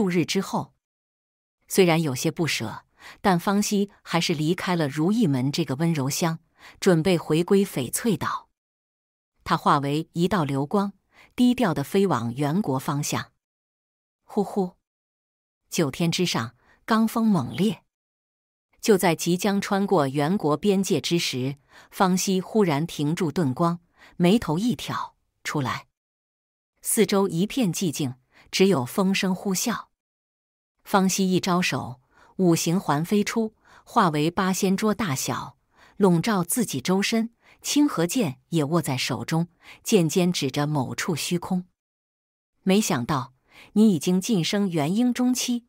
数日之后，虽然有些不舍，但方希还是离开了如意门这个温柔乡，准备回归翡翠岛。他化为一道流光，低调的飞往元国方向。呼呼，九天之上，罡风猛烈。就在即将穿过元国边界之时，方希忽然停住遁光，眉头一挑：“出来。”四周一片寂静，只有风声呼啸。方希一招手，五行环飞出，化为八仙桌大小，笼罩自己周身。清河剑也握在手中，剑尖指着某处虚空。没想到你已经晋升元婴中期。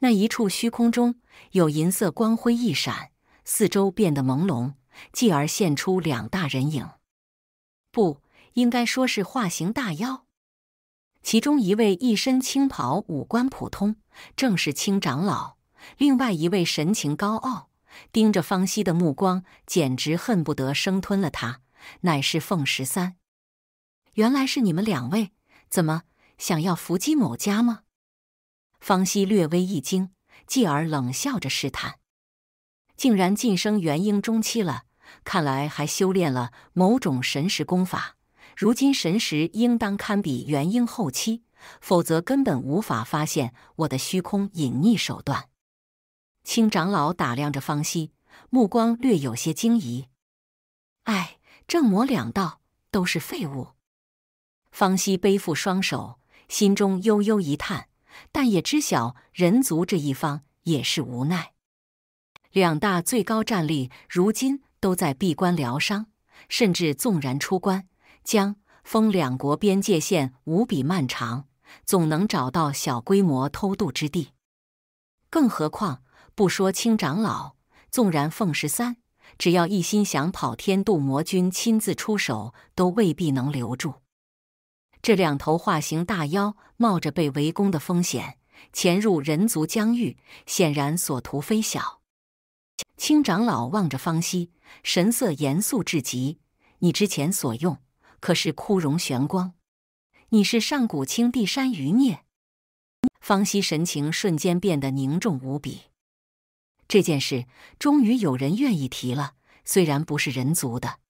那一处虚空中有银色光辉一闪，四周变得朦胧，继而现出两大人影。不应该说是化形大妖。其中一位一身青袍，五官普通，正是青长老；另外一位神情高傲，盯着方希的目光，简直恨不得生吞了他，乃是凤十三。原来是你们两位，怎么想要伏击某家吗？方希略微一惊，继而冷笑着试探：“竟然晋升元婴中期了，看来还修炼了某种神识功法。”如今神识应当堪比元婴后期，否则根本无法发现我的虚空隐匿手段。青长老打量着方西，目光略有些惊疑。唉，正魔两道都是废物。方西背负双手，心中悠悠一叹，但也知晓人族这一方也是无奈。两大最高战力如今都在闭关疗伤，甚至纵然出关。江风两国边界线无比漫长，总能找到小规模偷渡之地。更何况不说青长老，纵然凤十三，只要一心想跑，天渡魔君亲自出手都未必能留住。这两头化形大妖冒着被围攻的风险潜入人族疆域，显然所图非小。青长老望着方希，神色严肃至极。你之前所用。可是枯荣玄光，你是上古青帝山余孽？方希神情瞬间变得凝重无比。这件事终于有人愿意提了，虽然不是人族的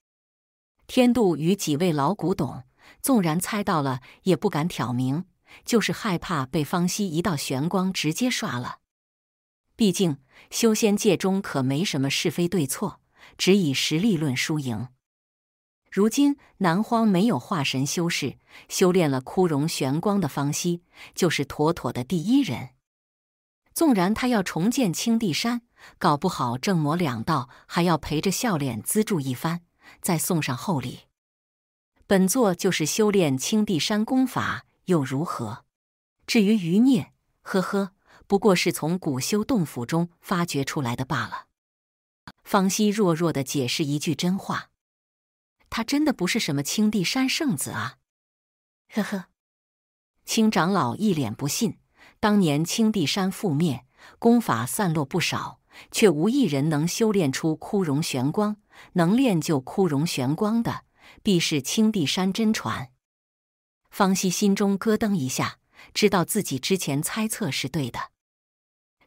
天度与几位老古董，纵然猜到了也不敢挑明，就是害怕被方希一道玄光直接刷了。毕竟修仙界中可没什么是非对错，只以实力论输赢。如今南荒没有化神修士，修炼了枯荣玄光的方希就是妥妥的第一人。纵然他要重建青帝山，搞不好正魔两道还要陪着笑脸资助一番，再送上厚礼。本座就是修炼青帝山功法又如何？至于余孽，呵呵，不过是从古修洞府中发掘出来的罢了。方希弱弱的解释一句真话。他真的不是什么青帝山圣子啊！呵呵，青长老一脸不信。当年青帝山覆灭，功法散落不少，却无一人能修炼出枯荣玄光。能练就枯荣玄光的，必是青帝山真传。方希心中咯噔一下，知道自己之前猜测是对的。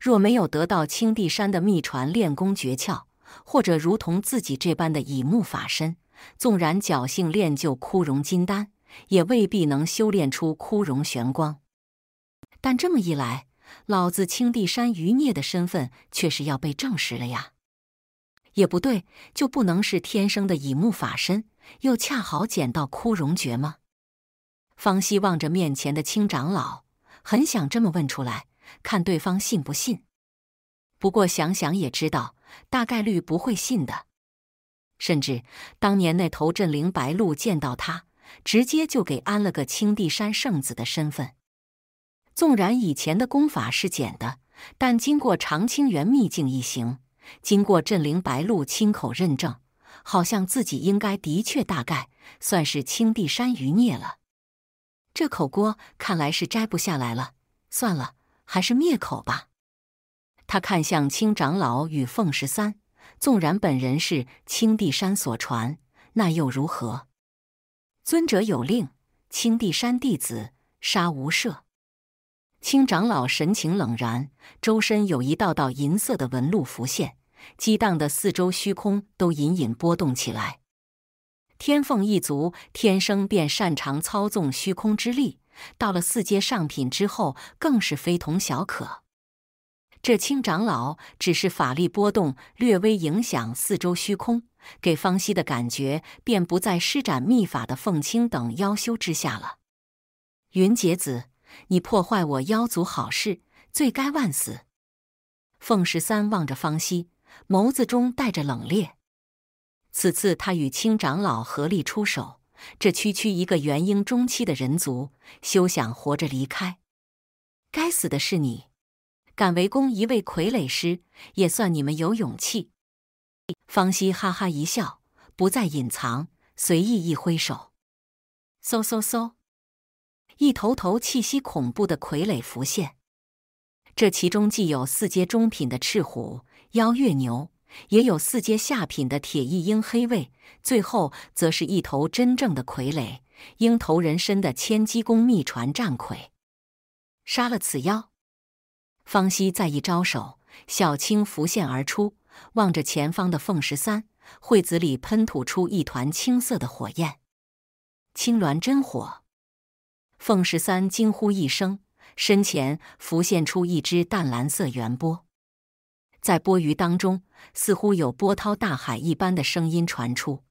若没有得到青帝山的秘传练功诀窍，或者如同自己这般的以木法身。纵然侥幸练就枯荣金丹，也未必能修炼出枯荣玄光。但这么一来，老子青帝山余孽的身份却是要被证实了呀！也不对，就不能是天生的乙木法身，又恰好捡到枯荣诀吗？方希望着面前的青长老，很想这么问出来，看对方信不信。不过想想也知道，大概率不会信的。甚至当年那头镇灵白鹿见到他，直接就给安了个青帝山圣子的身份。纵然以前的功法是简的，但经过长青园秘境一行，经过镇灵白鹿亲口认证，好像自己应该的确大概算是青帝山余孽了。这口锅看来是摘不下来了，算了，还是灭口吧。他看向青长老与凤十三。纵然本人是青帝山所传，那又如何？尊者有令，青帝山弟子杀无赦。青长老神情冷然，周身有一道道银色的纹路浮现，激荡的四周虚空都隐隐波动起来。天凤一族天生便擅长操纵虚空之力，到了四阶上品之后，更是非同小可。这青长老只是法力波动略微影响四周虚空，给方西的感觉便不在施展秘法的凤青等妖修之下了。云杰子，你破坏我妖族好事，罪该万死！凤十三望着方希，眸子中带着冷冽。此次他与青长老合力出手，这区区一个元婴中期的人族，休想活着离开！该死的是你！敢围攻一位傀儡师，也算你们有勇气。方西哈哈一笑，不再隐藏，随意一挥手，嗖嗖嗖，一头头气息恐怖的傀儡浮现。这其中既有四阶中品的赤虎妖月牛，也有四阶下品的铁翼鹰黑卫，最后则是一头真正的傀儡——鹰头人身的千机宫秘传战傀。杀了此妖！方希再一招手，小青浮现而出，望着前方的凤十三，惠子里喷吐出一团青色的火焰，青鸾真火。凤十三惊呼一声，身前浮现出一只淡蓝色圆波，在波于当中，似乎有波涛大海一般的声音传出，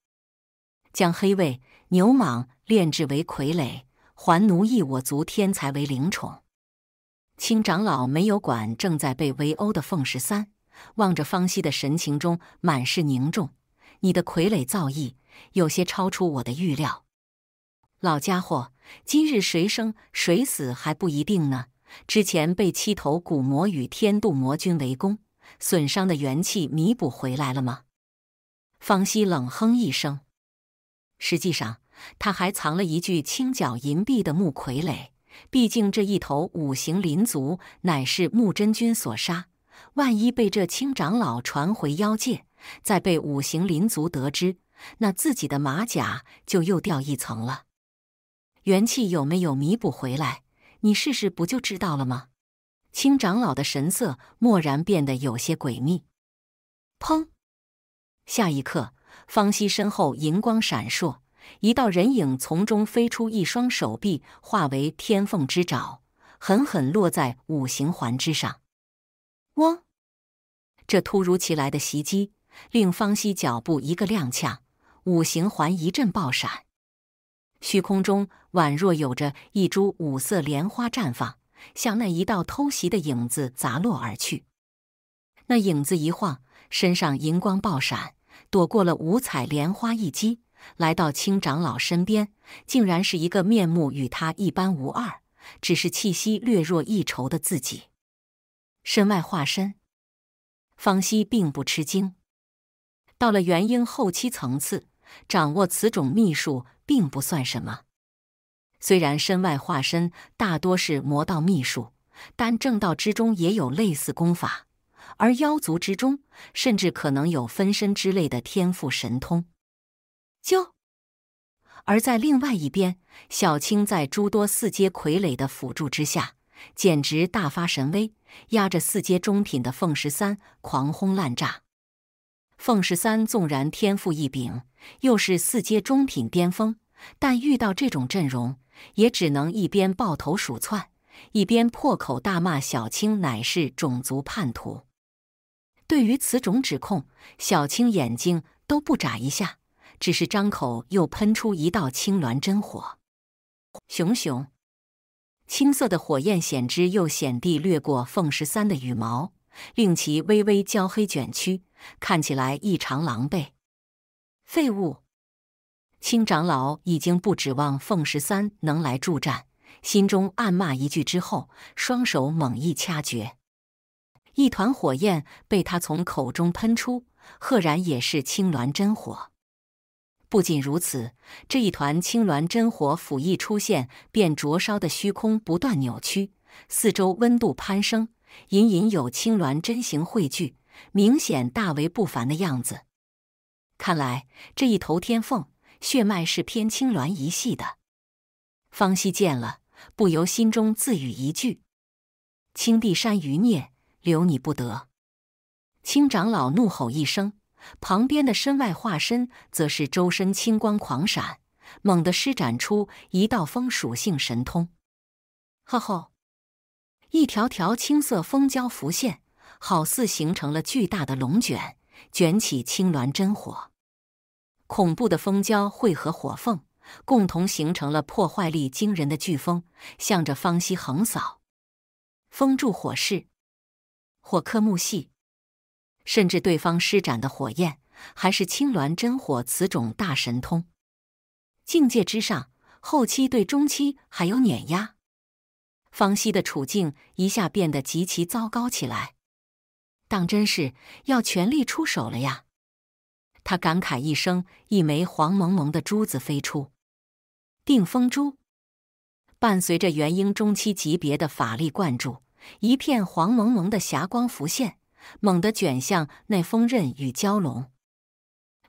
将黑卫牛蟒炼制为傀儡，还奴役我族天才为灵宠。青长老没有管正在被围殴的凤十三，望着方希的神情中满是凝重。你的傀儡造诣有些超出我的预料，老家伙，今日谁生谁死还不一定呢。之前被七头古魔与天渡魔君围攻，损伤的元气弥补回来了吗？方希冷哼一声，实际上他还藏了一具青角银币的木傀儡。毕竟这一头五行灵族乃是木真君所杀，万一被这青长老传回妖界，再被五行灵族得知，那自己的马甲就又掉一层了。元气有没有弥补回来？你试试不就知道了吗？青长老的神色蓦然变得有些诡秘。砰！下一刻，方西身后银光闪烁。一道人影从中飞出，一双手臂化为天凤之爪，狠狠落在五行环之上。嗡！这突如其来的袭击令方希脚步一个踉跄，五行环一阵爆闪。虚空中宛若有着一株五色莲花绽放，向那一道偷袭的影子砸落而去。那影子一晃，身上银光爆闪，躲过了五彩莲花一击。来到青长老身边，竟然是一个面目与他一般无二，只是气息略弱一筹的自己。身外化身，方希并不吃惊。到了元婴后期层次，掌握此种秘术并不算什么。虽然身外化身大多是魔道秘术，但正道之中也有类似功法，而妖族之中甚至可能有分身之类的天赋神通。就而在另外一边，小青在诸多四阶傀儡的辅助之下，简直大发神威，压着四阶中品的凤十三狂轰滥炸。凤十三纵然天赋异禀，又是四阶中品巅峰，但遇到这种阵容，也只能一边抱头鼠窜，一边破口大骂小青乃是种族叛徒。对于此种指控，小青眼睛都不眨一下。只是张口又喷出一道青鸾真火，熊熊青色的火焰险之又险地掠过凤十三的羽毛，令其微微焦黑卷曲，看起来异常狼狈。废物！青长老已经不指望凤十三能来助战，心中暗骂一句之后，双手猛一掐诀，一团火焰被他从口中喷出，赫然也是青鸾真火。不仅如此，这一团青鸾真火甫一出现，便灼烧的虚空不断扭曲，四周温度攀升，隐隐有青鸾真形汇聚，明显大为不凡的样子。看来这一头天凤血脉是偏青鸾一系的。方希见了，不由心中自语一句：“青帝山余孽，留你不得！”青长老怒吼一声。旁边的身外化身则是周身青光狂闪，猛地施展出一道风属性神通。吼吼！一条条青色风蛟浮现，好似形成了巨大的龙卷，卷起青鸾真火。恐怖的风蛟汇合火凤，共同形成了破坏力惊人的飓风，向着方西横扫。风助火势，火克木系。甚至对方施展的火焰还是青鸾真火此种大神通，境界之上，后期对中期还有碾压。方西的处境一下变得极其糟糕起来，当真是要全力出手了呀！他感慨一声，一枚黄蒙蒙的珠子飞出，定风珠，伴随着元婴中期级别的法力灌注，一片黄蒙蒙的霞光浮现。猛地卷向那锋刃与蛟龙，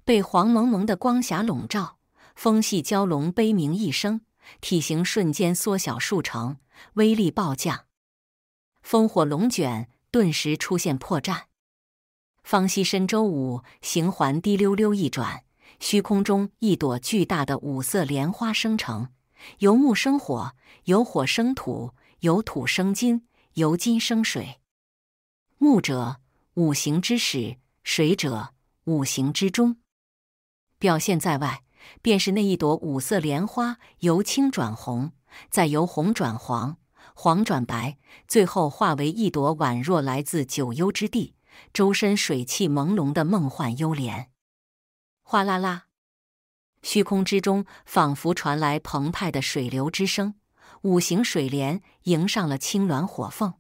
被黄蒙蒙的光霞笼罩。风系蛟龙悲鸣一声，体型瞬间缩小数成，威力暴降。风火龙卷顿时出现破绽。方西身周五行环滴溜溜一转，虚空中一朵巨大的五色莲花生成。由木生火，由火生土，由土生金，由金生水。木者。五行之始，水者；五行之中，表现在外，便是那一朵五色莲花，由青转红，再由红转黄，黄转白，最后化为一朵宛若来自九幽之地、周身水气朦胧的梦幻幽莲。哗啦啦，虚空之中仿佛传来澎湃的水流之声。五行水莲迎上了青鸾火凤。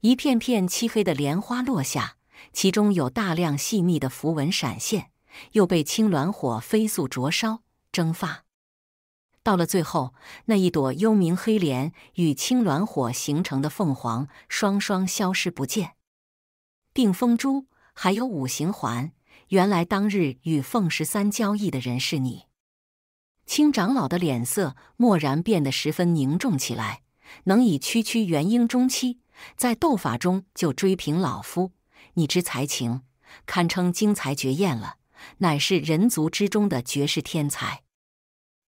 一片片漆黑的莲花落下，其中有大量细密的符文闪现，又被青鸾火飞速灼烧蒸发。到了最后，那一朵幽冥黑莲与青鸾火形成的凤凰双双消失不见。定风珠，还有五行环，原来当日与凤十三交易的人是你。青长老的脸色蓦然变得十分凝重起来，能以区区元婴中期。在斗法中就追平老夫，你之才情堪称惊才绝艳了，乃是人族之中的绝世天才。